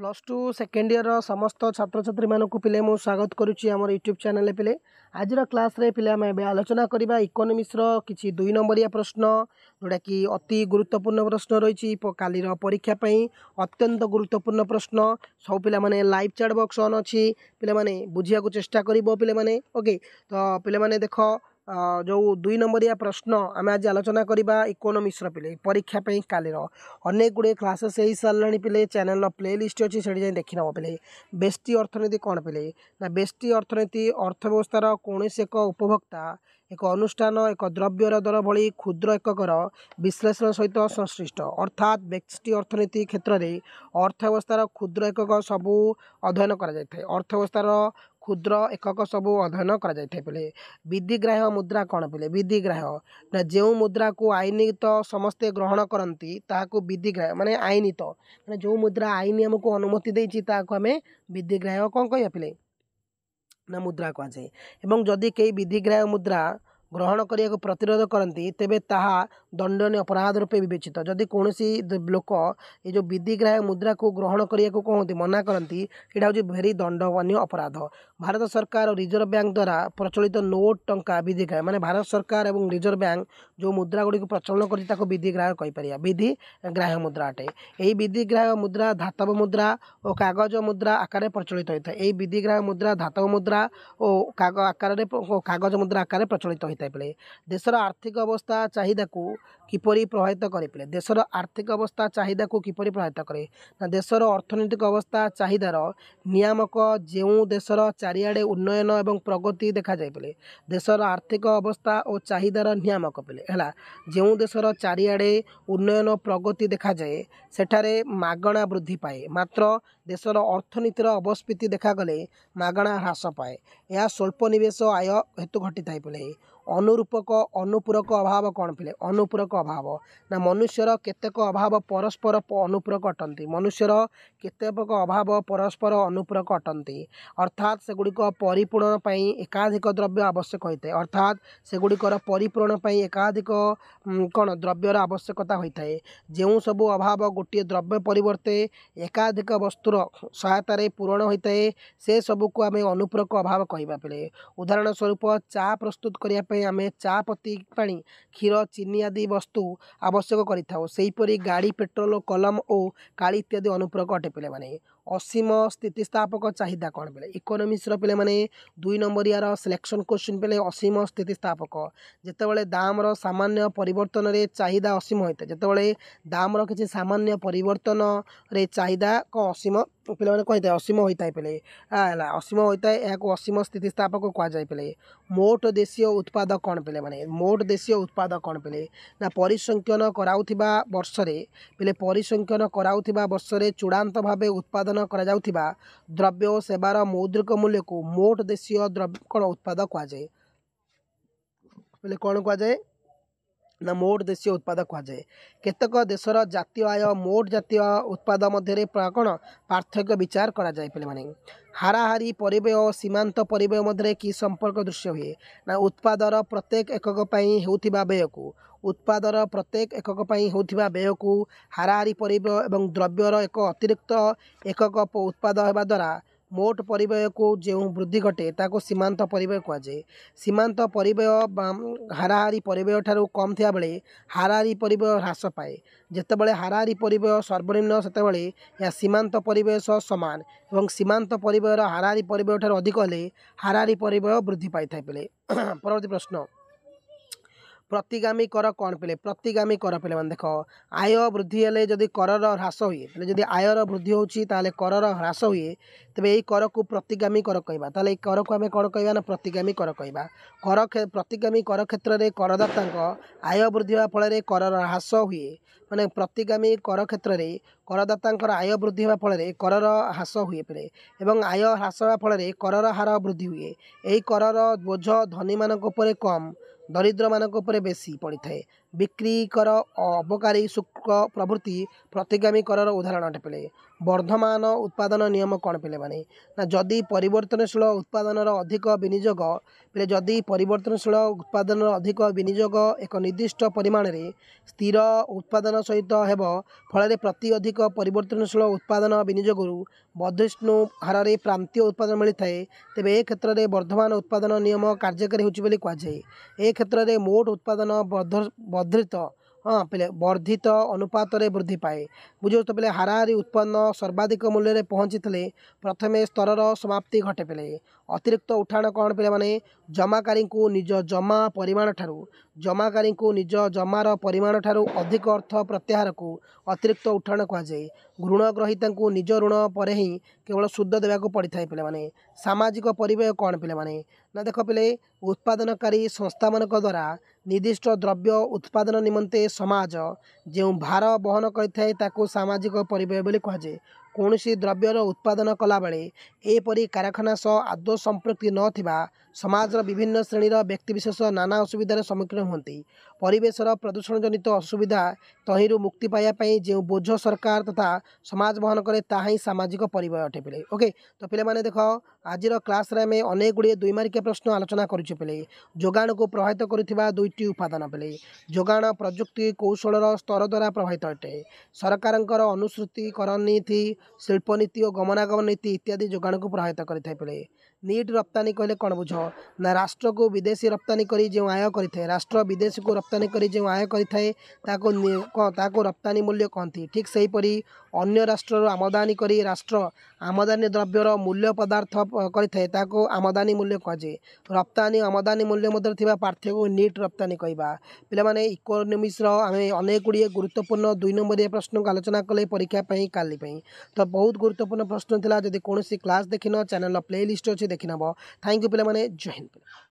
plus two second ଇୟର୍ର ସମସ୍ତ ଛାତ୍ରଛାତ୍ରୀମାନଙ୍କୁ ପିଲେ ମୁଁ ସ୍ୱାଗତ କରୁଛି ଆମର ୟୁଟ୍ୟୁବ୍ ଚ୍ୟାନେଲ୍ରେ ପିଲେ ଆଜିର କ୍ଲାସ୍ରେ ପିଲେ ଆମେ ଏବେ ଆଲୋଚନା କରିବା ଇକୋନୋମିକ୍ସର କିଛି ଦୁଇ ନମ୍ବରିଆ ପ୍ରଶ୍ନ ଯେଉଁଟାକି ଅତି ଗୁରୁତ୍ୱପୂର୍ଣ୍ଣ ପ୍ରଶ୍ନ ରହିଛି କାଲିର ପରୀକ୍ଷା ପାଇଁ ଅତ୍ୟନ୍ତ ଗୁରୁତ୍ୱପୂର୍ଣ୍ଣ ପ୍ରଶ୍ନ ସବୁ ପିଲାମାନେ ଲାଇଭ୍ ଚାଟ୍ ବକ୍ସ ଅନ୍ ଅଛି ପିଲାମାନେ ବୁଝିବାକୁ ଚେଷ୍ଟା କରିବ ପିଲାମାନେ ଓକେ ତ ପିଲାମାନେ ଦେଖ ଯେଉଁ ଦୁଇ ନମ୍ବରିଆ ପ୍ରଶ୍ନ ଆମେ ଆଜି ଆଲୋଚନା କରିବା ଇକୋନୋମିକ୍ସର ପିଲେ ପରୀକ୍ଷା ପାଇଁ କାଲିର ଅନେକ ଗୁଡ଼ିଏ କ୍ଲାସେସ୍ ହେଇସାରିଲାଣି ପିଲେ ଚ୍ୟାନେଲର ପ୍ଲେ ଲିଷ୍ଟ ଅଛି ସେଠି ଯାଇ ଦେଖିନେବ ପିଲେ ବେଷ୍ଟି ଅର୍ଥନୀତି କ'ଣ ପିଲେ ନା ବେଷ୍ଟି ଅର୍ଥନୀତି ଅର୍ଥ ବ୍ୟବସ୍ଥାର କୌଣସି ଏକ ଉପଭୋକ୍ତା ଏକ ଅନୁଷ୍ଠାନ ଏକ ଦ୍ରବ୍ୟର ଦର ଭଳି କ୍ଷୁଦ୍ର ଏକକର ବିଶ୍ଳେଷଣ ସହିତ ସଂଶ୍ଳିଷ୍ଟ ଅର୍ଥାତ୍ ବେଷ୍ଟି ଅର୍ଥନୀତି କ୍ଷେତ୍ରରେ ଅର୍ଥ ବ୍ୟବସ୍ଥାର କ୍ଷୁଦ୍ର ଏକକ ସବୁ ଅଧ୍ୟୟନ କରାଯାଇଥାଏ ଅର୍ଥ ବ୍ୟବସ୍ଥାର କ୍ଷୁଦ୍ର ଏକକ ସବୁ ଅଧ୍ୟୟନ କରାଯାଇଥାଏ କରାଯାଇଥାଇପାରେ ବିଧିଗ୍ରାହ୍ୟ ମୁଦ୍ରା କ'ଣ ପିଲେ ବିଧିଗ୍ରାହ୍ୟ ନା ଯେଉଁ ମୁଦ୍ରାକୁ ଆଇନିତ ସମସ୍ତେ ଗ୍ରହଣ କରନ୍ତି ତାହାକୁ ବିଧିଗ୍ରାହ୍ୟ ମାନେ ଆଇନିତ ମାନେ ଯେଉଁ ମୁଦ୍ରା ଆଇନ ଆମକୁ ଅନୁମତି ଦେଇଛି ତାହାକୁ ଆମେ ବିଧିଗ୍ରାହ୍ୟ କ'ଣ କହିବା ପିଲେ ନା ମୁଦ୍ରା କୁହାଯାଏ ଏବଂ ଯଦି କେହି ବିଧିଗ୍ରାହ୍ୟ ମୁଦ୍ରା ଗ୍ରହଣ କରିବାକୁ ପ୍ରତିରୋଧ କରନ୍ତି ତେବେ ତାହା ଦଣ୍ଡନୀୟ ଅପରାଧ ରୂପେ ବିବେଚିତ ଯଦି କୌଣସି ଲୋକ ଏ ଯେଉଁ ବିଧିଗ୍ରାହ ମୁଦ୍ରାକୁ ଗ୍ରହଣ କରିବାକୁ କହନ୍ତି ମନା କରନ୍ତି ସେଇଟା ହେଉଛି ଭେରି ଦଣ୍ଡନୀୟ ଅପରାଧ ଭାରତ ସରକାର ଓ ରିଜର୍ଭ ବ୍ୟାଙ୍କ ଦ୍ୱାରା ପ୍ରଚଳିତ ନୋଟ୍ ଟଙ୍କା ବିଧିଗ୍ରାହ ମାନେ ଭାରତ ସରକାର ଏବଂ ରିଜର୍ଭ ବ୍ୟାଙ୍କ ଯେଉଁ ମୁଦ୍ରାଗୁଡ଼ିକୁ ପ୍ରଚଳନ କରିଛି ତାକୁ ବିଧିଗ୍ରାହ କହିପାରିବା ବିଧି ବିଧିଗ୍ରାହ୍ୟ ମୁଦ୍ରା ଅଟେ ଏହି ବିଧିଗ୍ରାହ ମୁଦ୍ରା ଧାତବ ମୁଦ୍ରା ଓ କାଗଜ ମୁଦ୍ରା ଆକାରରେ ପ୍ରଚଳିତ ହୋଇଥାଏ ଏହି ବିଧିଗ୍ରାହ ମୁଦ୍ରା ଧାତବ ମୁଦ୍ରା ଓ ଆକାରରେ କାଗଜ ମୁଦ୍ରା ଆକାରରେ ପ୍ରଚଳିତ ହୋଇଥାଏ କରିଥାଇପାରେ ଦେଶର ଆର୍ଥିକ ଅବସ୍ଥା ଚାହିଦାକୁ କିପରି ପ୍ରଭାବିତ କରିପାରେ ଦେଶର ଆର୍ଥିକ ଅବସ୍ଥା ଚାହିଦାକୁ କିପରି ପ୍ରଭାବିତ କରେ ନା ଦେଶର ଅର୍ଥନୈତିକ ଅବସ୍ଥା ଚାହିଦାର ନିୟାମକ ଯେଉଁ ଦେଶର ଚାରିଆଡ଼େ ଉନ୍ନୟନ ଏବଂ ପ୍ରଗତି ଦେଖାଯାଇପାରେ ଦେଶର ଆର୍ଥିକ ଅବସ୍ଥା ଓ ଚାହିଦାର ନିୟାମକ ବେଲେ ହେଲା ଯେଉଁ ଦେଶର ଚାରିଆଡ଼େ ଉନ୍ନୟନ ପ୍ରଗତି ଦେଖାଯାଏ ସେଠାରେ ମାଗଣା ବୃଦ୍ଧି ପାଏ ମାତ୍ର ଦେଶର ଅର୍ଥନୀତିର ଅବସ୍ଫୀତି ଦେଖାଗଲେ ମାଗଣା ହ୍ରାସ ପାଏ ଏହା ସ୍ୱଳ୍ପ ନିବେଶ ଆୟ ହେତୁ ଘଟିଥାଏ ବୋଲେ ଅନୁରୂପକ ଅନୁପୂରକ ଅଭାବ କ'ଣ ପିଲେ ଅନୁପୂରକ ଅଭାବ ନା ମନୁଷ୍ୟର କେତେକ ଅଭାବ ପରସ୍ପର ଅନୁପୂରକ ଅଟନ୍ତି ମନୁଷ୍ୟର କେତେକ ଅଭାବ ପରସ୍ପର ଅନୁପୂରକ ଅଟନ୍ତି ଅର୍ଥାତ୍ ସେଗୁଡ଼ିକ ପରିପୂରଣ ପାଇଁ ଏକାଧିକ ଦ୍ରବ୍ୟ ଆବଶ୍ୟକ ହୋଇଥାଏ ଅର୍ଥାତ୍ ସେଗୁଡ଼ିକର ପରିପୂରଣ ପାଇଁ ଏକାଧିକ କ'ଣ ଦ୍ରବ୍ୟର ଆବଶ୍ୟକତା ହୋଇଥାଏ ଯେଉଁ ସବୁ ଅଭାବ ଗୋଟିଏ ଦ୍ରବ୍ୟ ପରିବର୍ତ୍ତେ ଏକାଧିକ ବସ୍ତୁର ସହାୟତାରେ ପୂରଣ ହୋଇଥାଏ ସେସବୁକୁ ଆମେ ଅନୁପୂରକ ଅଭାବ କହିବା ବେଳେ ଉଦାହରଣ ସ୍ୱରୂପ ଚା' ପ୍ରସ୍ତୁତ କରିବା ପାଇଁ ଆମେ ଚା ପତି ପାଣି କ୍ଷୀର ଚିନି ଆଦି ବସ୍ତୁ ଆବଶ୍ୟକ କରିଥାଉ ସେହିପରି ଗାଡ଼ି ପେଟ୍ରୋଲ କଲମ ଓ କାଳି ଇତ୍ୟାଦି ଅନୁପ୍ରକ ଅଟେ ପିଲାମାନେ ଅସୀମ ସ୍ଥିତିସ୍ଥାପକ ଚାହିଦା କ'ଣ ପିଲା ଇକୋନୋମିକ୍ସର ପିଲାମାନେ ଦୁଇ ନମ୍ବରିଆର ସିଲେକ୍ସନ୍ କୋଶ୍ଚିନ୍ ପିଲେ ଅସୀମ ସ୍ଥିତିସ୍ଥାପକ ଯେତେବେଳେ ଦାମର ସାମାନ୍ୟ ପରିବର୍ତ୍ତନରେ ଚାହିଦା ଅସୀମ ହୋଇଥାଏ ଯେତେବେଳେ ଦାମର କିଛି ସାମାନ୍ୟ ପରିବର୍ତ୍ତନରେ ଚାହିଦା କ'ଣ ଅସୀମ ପିଲାମାନେ କହିଥାଏ ଅସୀମ ହୋଇଥାଏ ପିଲେ ହେଲା ଅସୀମ ହୋଇଥାଏ ଏହାକୁ ଅସୀମ ସ୍ଥିତି ସ୍ଥାପକ କୁହାଯାଏ ପିଲେ ମୋଟ ଦେଶୀୟ ଉତ୍ପାଦ କ'ଣ ପିଲେ ମାନେ ମୋଟ ଦେଶୀୟ ଉତ୍ପାଦ କ'ଣ ପିଲେ ନା ପରିସଂଖ୍ୟନ କରାଉଥିବା ବର୍ଷରେ ପିଲେ ପରିସଂଖ୍ୟନ କରାଉଥିବା ବର୍ଷରେ ଚୂଡ଼ାନ୍ତ ଭାବେ ଉତ୍ପାଦନ କରାଯାଉଥିବା ଦ୍ରବ୍ୟ ଓ ସେବାର ମୌଦ୍ରିକ ମୂଲ୍ୟକୁ ମୋଟ ଦେଶୀୟ ଦ୍ରବ୍ୟ କ'ଣ ଉତ୍ପାଦ କୁହାଯାଏ ବୋଲେ କ'ଣ କୁହାଯାଏ ମୋଟ ଦେଶୀୟ ଉତ୍ପାଦ କୁହାଯାଏ କେତେକ ଦେଶର ଜାତୀୟ ଆୟ ମୋଟ ଜାତୀୟ ଉତ୍ପାଦ ମଧ୍ୟରେ କ'ଣ ପାର୍ଥକ୍ୟ ବିଚାର କରାଯାଏ ପିଲାମାନେ ହାରାହାରି ପରିବ୍ୟୟ ଓ ସୀମାନ୍ତ ପରିବ୍ୟୟ ମଧ୍ୟରେ କି ସମ୍ପର୍କ ଦୃଶ୍ୟ ହୁଏ ନା ଉତ୍ପାଦର ପ୍ରତ୍ୟେକ ଏକକ ପାଇଁ ହେଉଥିବା ବ୍ୟୟକୁ ଉତ୍ପାଦର ପ୍ରତ୍ୟେକ ଏକକ ପାଇଁ ହେଉଥିବା ବ୍ୟୟକୁ ହାରାହାରି ପରିବ୍ୟୟ ଏବଂ ଦ୍ରବ୍ୟର ଏକ ଅତିରିକ୍ତ ଏକକ ଉତ୍ପାଦ ହେବା ଦ୍ୱାରା ମୋଟ ପରିବ୍ୟୟକୁ ଯେଉଁ ବୃଦ୍ଧି ଘଟେ ତାକୁ ସୀମାନ୍ତ ପରିବ୍ୟୟ କୁହାଯାଏ ସୀମାନ୍ତ ପରିବ୍ୟୟ ହାରାହାରି ପରିବ୍ୟୟ ଠାରୁ କମ୍ ଥିବାବେଳେ ହାରାହାରି ପରିବ୍ୟୟ ହ୍ରାସ ପାଏ ଯେତେବେଳେ ହାରାହାରି ପରିବ୍ୟୟ ସର୍ବନିମ୍ନ ସେତେବେଳେ ଏହା ସୀମାନ୍ତ ପରିବ୍ୟୟ ସହ ସମାନ ଏବଂ ସୀମାନ୍ତ ପରିବ୍ୟୟର ହାରାହାରି ପରିବ୍ୟୟ ଠାରୁ ଅଧିକ ହେଲେ ହାରାହାରି ପରିବ୍ୟୟ ବୃଦ୍ଧି ପାଇଥାଏ ପିଲେ ପରବର୍ତ୍ତୀ ପ୍ରଶ୍ନ ପ୍ରତିଗାମୀ କର କ'ଣ ପିଲେ ପ୍ରତିଗାମୀ କର ପିଲେ ମାନେ ଦେଖ ଆୟ ବୃଦ୍ଧି ହେଲେ ଯଦି କରର ହ୍ରାସ ହୁଏ ହେଲେ ଯଦି ଆୟର ବୃଦ୍ଧି ହେଉଛି ତାହେଲେ କରର ହ୍ରାସ ହୁଏ ତେବେ ଏହି କରକୁ ପ୍ରତିଗାମୀ କର କହିବା ତାହେଲେ ଏହି କରକୁ ଆମେ କ'ଣ କହିବା ନା ପ୍ରତିଗାମୀ କର କହିବା କର ପ୍ରତିଗାମୀ କର କ୍ଷେତ୍ରରେ କରଦାତାଙ୍କ ଆୟ ବୃଦ୍ଧି ହେବା ଫଳରେ କରର ହ୍ରାସ ହୁଏ ମାନେ ପ୍ରତିଗାମୀ କର କ୍ଷେତ୍ରରେ କରଦାତାଙ୍କର ଆୟ ବୃଦ୍ଧି ହେବା ଫଳରେ କରର ହ୍ରାସ ହୁଏ ପରେ ଏବଂ ଆୟ ହ୍ରାସ ହେବା ଫଳରେ କରର ହାର ବୃଦ୍ଧି ହୁଏ ଏହି କରର ବୋଝ ଧନୀମାନଙ୍କ ଉପରେ କମ୍ ଦରିଦ୍ରମାନଙ୍କ ଉପରେ ବେଶୀ ପଡ଼ିଥାଏ ବିକ୍ରି କର ଅବକାରୀ ଶୁଳ୍କ ପ୍ରଭୃତି ପ୍ରତିଗାମୀ କରର ଉଦାହରଣ ଅଟେ ପିଲେ ବର୍ଦ୍ଧମାନ ଉତ୍ପାଦନ ନିୟମ କ'ଣ ପିଲେ ମାନେ ନା ଯଦି ପରିବର୍ତ୍ତନଶୀଳ ଉତ୍ପାଦନର ଅଧିକ ବିନିଯୋଗ ପିଲେ ଯଦି ପରିବର୍ତ୍ତନଶୀଳ ଉତ୍ପାଦନର ଅଧିକ ବିନିଯୋଗ ଏକ ନିର୍ଦ୍ଦିଷ୍ଟ ପରିମାଣରେ ସ୍ଥିର ଉତ୍ପାଦନ ସହିତ ହେବ ଫଳରେ ପ୍ରତି ଅଧିକ ପରିବର୍ତ୍ତନଶୀଳ ଉତ୍ପାଦନ ବିନିଯୋଗରୁ ବଧିଷ୍ଣୁ ହାରରେ ପ୍ରାନ୍ତୀୟ ଉତ୍ପାଦନ ମିଳିଥାଏ ତେବେ ଏ କ୍ଷେତ୍ରରେ ବର୍ଦ୍ଧମାନ ଉତ୍ପାଦନ ନିୟମ କାର୍ଯ୍ୟକାରୀ ହେଉଛି ବୋଲି କୁହାଯାଏ ଏ କ୍ଷେତ୍ରରେ ମୋଟ ଉତ୍ପାଦନ ବର୍ଦ୍ଧିତ ହଁ ପିଲେ ବର୍ଦ୍ଧିତ ଅନୁପାତରେ ବୃଦ୍ଧି ପାଏ ବୁଝନ୍ତୁ ପିଲେ ହାରାହାରି ଉତ୍ପନ୍ନ ସର୍ବାଧିକ ମୂଲ୍ୟରେ ପହଞ୍ଚିଥିଲେ ପ୍ରଥମେ ସ୍ତରର ସମାପ୍ତି ଘଟେ ପିଲେ ଅତିରିକ୍ତ ଉଠାଣ କ'ଣ ପିଲାମାନେ ଜମାକାରୀଙ୍କୁ ନିଜ ଜମା ପରିମାଣ ଠାରୁ ଜମାକାରୀଙ୍କୁ ନିଜ ଜମାର ପରିମାଣ ଠାରୁ ଅଧିକ ଅର୍ଥ ପ୍ରତ୍ୟାହାରକୁ ଅତିରିକ୍ତ ଉଠାଣ କୁହାଯାଏ ଋଣ ଋଣଗ୍ରହିତାଙ୍କୁ ନିଜ ଋଣ ପରେ ହିଁ କେବଳ ସୁଧ ଦେବାକୁ ପଡ଼ିଥାଏ ପିଲାମାନେ ସାମାଜିକ ପରିବେଶ କ'ଣ ପିଲାମାନେ ନା ଦେଖ ପିଲେ ଉତ୍ପାଦନକାରୀ ସଂସ୍ଥାମାନଙ୍କ ଦ୍ୱାରା ନିର୍ଦ୍ଦିଷ୍ଟ ଦ୍ରବ୍ୟ ଉତ୍ପାଦନ ନିମନ୍ତେ ସମାଜ ଯେଉଁ ଭାର ବହନ କରିଥାଏ ତାକୁ ସାମାଜିକ ପରିବେଶ ବୋଲି କୁହାଯାଏ କୌଣସି ଦ୍ରବ୍ୟର ଉତ୍ପାଦନ କଲାବେଳେ ଏପରି କାରଖାନା ସହ ଆଦୌ ସମ୍ପୃକ୍ତି ନଥିବା ସମାଜର ବିଭିନ୍ନ ଶ୍ରେଣୀର ବ୍ୟକ୍ତିବିଶେଷ ନାନା ଅସୁବିଧାର ସମ୍ମୁଖୀନ ହୁଅନ୍ତି ପରିବେଶର ପ୍ରଦୂଷଣ ଜନିତ ଅସୁବିଧା ତହିଁରୁ ମୁକ୍ତି ପାଇବା ପାଇଁ ଯେଉଁ ବୋଝ ସରକାର ତଥା ସମାଜ ବହନ କରେ ତାହା ହିଁ ସାମାଜିକ ପରିବୟ ଅଟେ ପିଲେ ଓକେ ତ ପିଲାମାନେ ଦେଖ ଆଜିର କ୍ଲାସ୍ରେ ଆମେ ଅନେକ ଗୁଡ଼ିଏ ଦୁଇମାରିକିଆ ପ୍ରଶ୍ନ ଆଲୋଚନା କରୁଛୁ ପିଲେ ଯୋଗାଣକୁ ପ୍ରଭାବିତ କରୁଥିବା ଦୁଇଟି ଉପାଦାନ ପିଲେ ଯୋଗାଣ ପ୍ରଯୁକ୍ତି କୌଶଳର ସ୍ତର ଦ୍ୱାରା ପ୍ରଭାବିତ ଅଟେ ସରକାରଙ୍କର ଅନୁସୃତିକରଣ ନୀତି ଶିଳ୍ପନୀତି ଓ ଗମନାଗମନ ନୀତି ଇତ୍ୟାଦି ଯୋଗାଣକୁ ପ୍ରଭାବିତ କରିଥାଇପାରେ ନିଟ୍ ରପ୍ତାନି କହିଲେ କ'ଣ ବୁଝ ନା ରାଷ୍ଟ୍ରକୁ ବିଦେଶୀ ରପ୍ତାନୀ କରି ଯେଉଁ ଆୟ କରିଥାଏ ରାଷ୍ଟ୍ର ବିଦେଶକୁ ରପ୍ତାନୀ କରି ଯେଉଁ ଆୟ କରିଥାଏ ତାକୁ ତାକୁ ତାହାକୁ ରପ୍ତାନୀ ମୂଲ୍ୟ କହନ୍ତି ଠିକ୍ ସେହିପରି ଅନ୍ୟ ରାଷ୍ଟ୍ରରୁ ଆମଦାନୀ କରି ରାଷ୍ଟ୍ର ଆମଦାନୀ ଦ୍ରବ୍ୟର ମୂଲ୍ୟ ପଦାର୍ଥ କରିଥାଏ ତାହାକୁ ଆମଦାନୀ ମୂଲ୍ୟ କୁହାଯାଏ ରପ୍ତାନୀ ଆମଦାନୀ ମୂଲ୍ୟ ମଧ୍ୟରେ ଥିବା ପାର୍ଥକ୍ୟକୁ ନିଟ୍ ରପ୍ତାନି କହିବା ପିଲାମାନେ ଇକୋନୋମିକ୍ସର ଆମେ ଅନେକ ଗୁଡ଼ିଏ ଗୁରୁତ୍ୱପୂର୍ଣ୍ଣ ଦୁଇ ନମ୍ବରିଆ ପ୍ରଶ୍ନକୁ ଆଲୋଚନା କଲେ ପରୀକ୍ଷା ପାଇଁ କାଲି ପାଇଁ ତ ବହୁତ ଗୁରୁତ୍ୱପୂର୍ଣ୍ଣ ପ୍ରଶ୍ନ ଥିଲା ଯଦି କୌଣସି କ୍ଲାସ୍ ଦେଖିନ ଚ୍ୟାନେଲ୍ର ପ୍ଲେଲିଷ୍ଟ ଅଛି ଦେଖିନେବ ଥ୍ୟାଙ୍କ ୟୁ ପିଲାମାନେ ଜୟ ହିନ୍ଦ